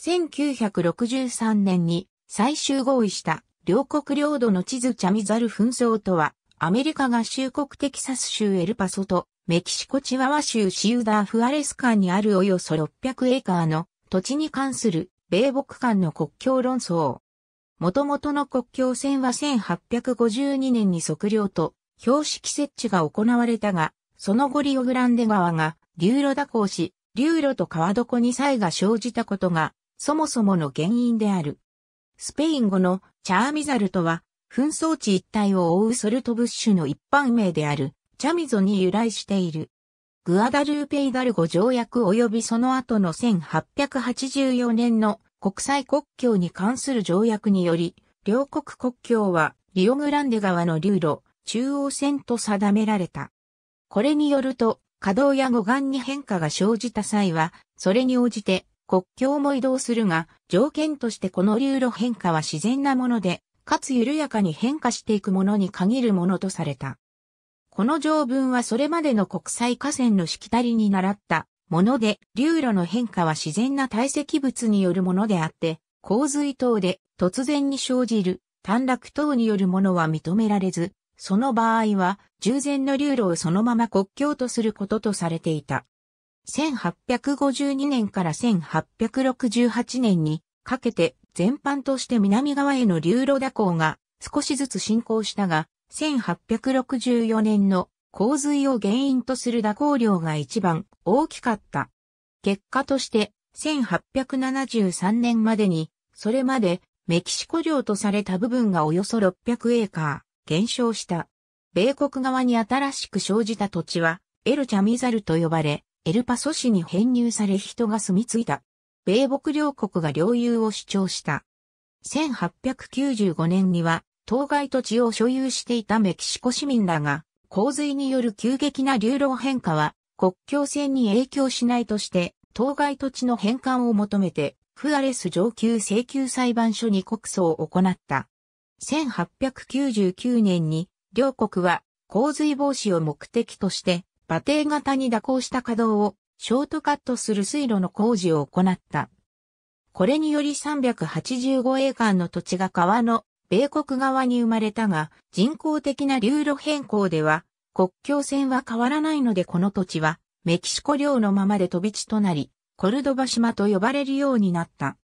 1963年に最終合意した両国領土の地図チャミザル紛争とは、アメリカ合衆国テキサス州エルパソとメキシコチワワ州シウダーフアレス間にあるおよそ600エーカーの土地に関する米北間の国境論争。元々の国境線は1852年に測量と標識設置が行われたが、その後リオグランデ川が流路蛇行し、流路と川床に差異が生じたことがそもそもの原因である。スペイン語のチャーミザルとは、紛争地一帯を覆うソルトブッシュの一般名である、チャミゾに由来している。グアダルーペイダルゴ条約及びその後の1884年の国際国境に関する条約により、両国国境はリオグランデ川の流路、中央線と定められた。これによると、稼働や護岸に変化が生じた際は、それに応じて国境も移動するが、条件としてこの流路変化は自然なもので、かつ緩やかに変化していくものに限るものとされた。この条文はそれまでの国際河川のしきたりに習ったもので、流路の変化は自然な堆積物によるものであって、洪水等で突然に生じる短絡等によるものは認められず、その場合は従前の流路をそのまま国境とすることとされていた。1852年から1868年にかけて全般として南側への流路蛇行が少しずつ進行したが、1864年の洪水を原因とする蛇行量が一番大きかった。結果として、1873年までに、それまでメキシコ領とされた部分がおよそ600エーカー減少した。米国側に新しく生じた土地は、エルチャミザルと呼ばれ、エルパソ市に編入され人が住み着いた。米北両国が領有を主張した。1895年には、当該土地を所有していたメキシコ市民らが、洪水による急激な流浪変化は、国境線に影響しないとして、当該土地の返還を求めて、フアレス上級請求裁判所に告訴を行った。1899年に、両国は洪水防止を目的として、馬蹄型に蛇行した稼働をショートカットする水路の工事を行った。これにより385エーカーの土地が川の米国側に生まれたが、人工的な流路変更では、国境線は変わらないのでこの土地は、メキシコ領のままで飛び地となり、コルドバ島と呼ばれるようになった。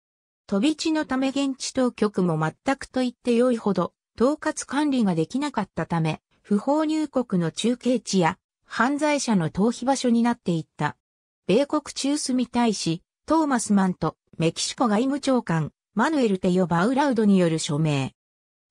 飛び地のため現地当局も全くと言って良いほど、統括管理ができなかったため、不法入国の中継地や犯罪者の逃避場所になっていった。米国中枢に対し、トーマスマンとメキシコ外務長官、マヌエル・テヨ・バウラウドによる署名。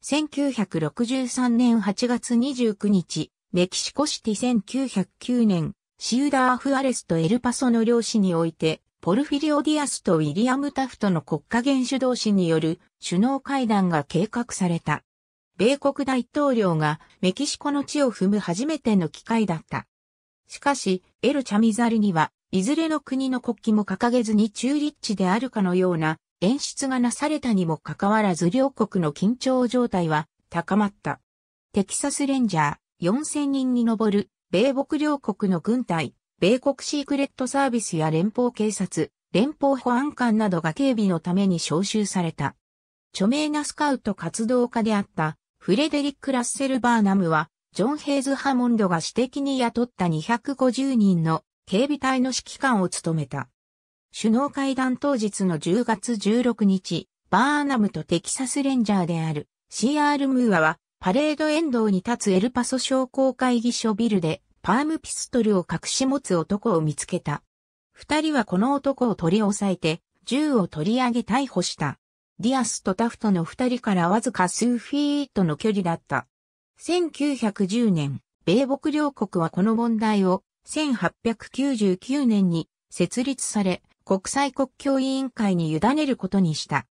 1963年8月29日、メキシコシティ1909年、シウダーフアレスとエルパソの両氏において、ポルフィリオ・ディアスとウィリアム・タフトの国家元首同士による首脳会談が計画された。米国大統領がメキシコの地を踏む初めての機会だった。しかし、エル・チャミザリには、いずれの国の国旗も掲げずに中立地であるかのような演出がなされたにもかかわらず両国の緊張状態は高まった。テキサスレンジャー4000人に上る米国両国の軍隊、米国シークレットサービスや連邦警察、連邦保安官などが警備のために招集された。著名なスカウト活動家であったフレデリック・ラッセル・バーナムはジョン・ヘイズ・ハモンドが私的に雇った250人の警備隊の指揮官を務めた。首脳会談当日の10月16日、バーナムとテキサスレンジャーである CR ムーアはパレード沿道に立つエルパソ商工会議所ビルでパームピストルを隠し持つ男を見つけた。二人はこの男を取り押さえて銃を取り上げ逮捕した。ディアスとタフトの二人からわずか数フィートの距離だった。1910年、米北両国はこの問題を1899年に設立され、国際国境委員会に委ねることにした。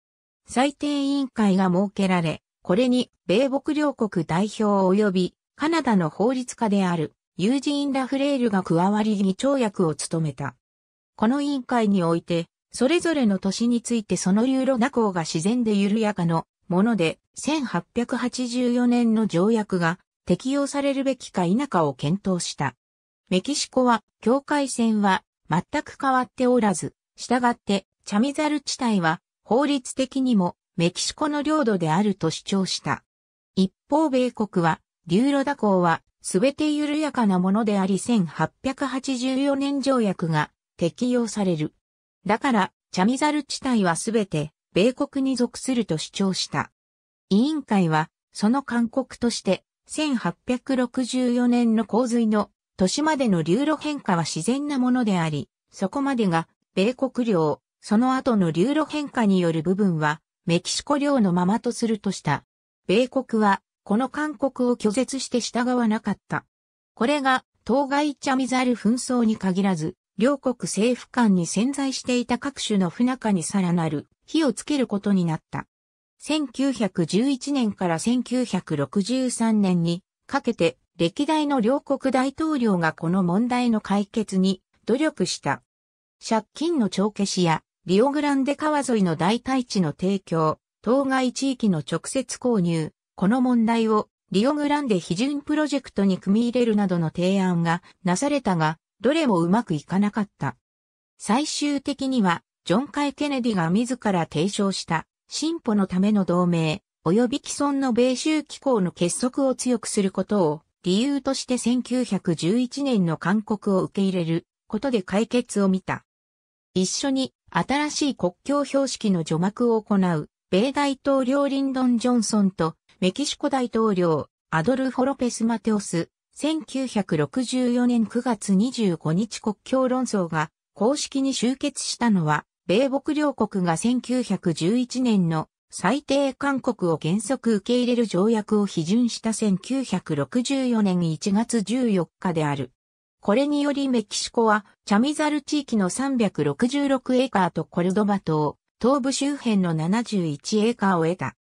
最低委員会が設けられ、これに米北両国代表及びカナダの法律家であるユージーン・ラフレールが加わり議長役を務めた。この委員会において、それぞれの都市についてその流ロナ行が自然で緩やかのもので、1884年の条約が適用されるべきか否かを検討した。メキシコは境界線は全く変わっておらず、従ってチャミザル地帯は法律的にもメキシコの領土であると主張した。一方米国は、ューロダ港は全て緩やかなものであり1884年条約が適用される。だから、チャミザル地帯は全て米国に属すると主張した。委員会は、その勧告として、1864年の洪水の年までの流路変化は自然なものであり、そこまでが米国領、その後の流路変化による部分はメキシコ領のままとするとした。米国はこの勧告を拒絶して従わなかった。これが当該チャミザル紛争に限らず、両国政府間に潜在していた各種の不仲にさらなる火をつけることになった。1911年から1963年にかけて歴代の両国大統領がこの問題の解決に努力した。借金の帳消しやリオグランデ川沿いの代替地の提供、当該地域の直接購入、この問題をリオグランデ批准プロジェクトに組み入れるなどの提案がなされたが、どれもうまくいかなかった。最終的には、ジョン・カイ・ケネディが自ら提唱した進歩のための同盟、及び既存の米州機構の結束を強くすることを理由として1911年の勧告を受け入れることで解決を見た。一緒に新しい国境標識の除幕を行う米大統領リンドン・ジョンソンとメキシコ大統領アドルフォ・ロペス・マテオス1964年9月25日国境論争が公式に終結したのは米北両国が1911年の最低勧告を原則受け入れる条約を批准した1964年1月14日である。これによりメキシコはチャミザル地域の366エーカーとコルドバ島、東部周辺の71エーカーを得た。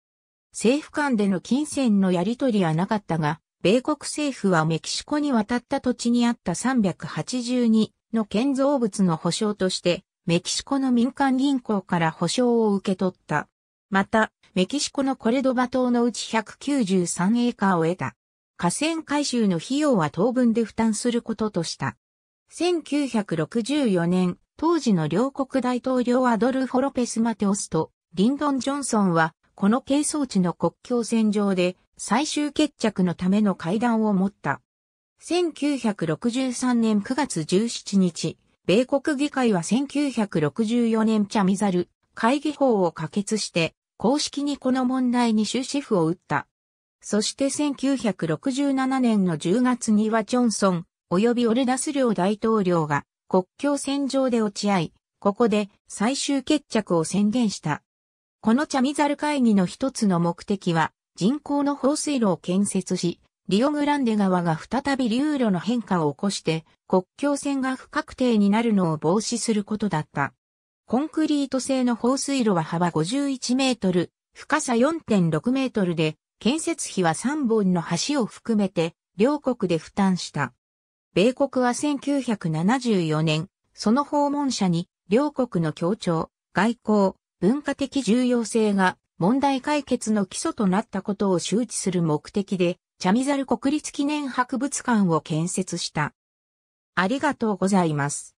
政府間での金銭のやり取りはなかったが、米国政府はメキシコに渡った土地にあった382の建造物の保障として、メキシコの民間銀行から保証を受け取った。また、メキシコのコレドバ島のうち193エーカーを得た。河川改修の費用は当分で負担することとした。1964年、当時の両国大統領アドルフォ・ロペス・マテオスとリンドン・ジョンソンは、この係争地の国境線上で最終決着のための会談を持った。1963年9月17日、米国議会は1964年チャミザル会議法を可決して、公式にこの問題に終止符を打った。そして1967年の10月にはジョンソン、及びオルダス領大統領が国境線上で落ち合い、ここで最終決着を宣言した。このチャミザル会議の一つの目的は、人工の放水路を建設し、リオグランデ川が再び流路の変化を起こして国境線が不確定になるのを防止することだった。コンクリート製の放水路は幅51メートル、深さ4.6メートルで、建設費は3本の橋を含めて、両国で負担した。米国は1974年、その訪問者に、両国の協調、外交、文化的重要性が問題解決の基礎となったことを周知する目的で、チャミザル国立記念博物館を建設した。ありがとうございます。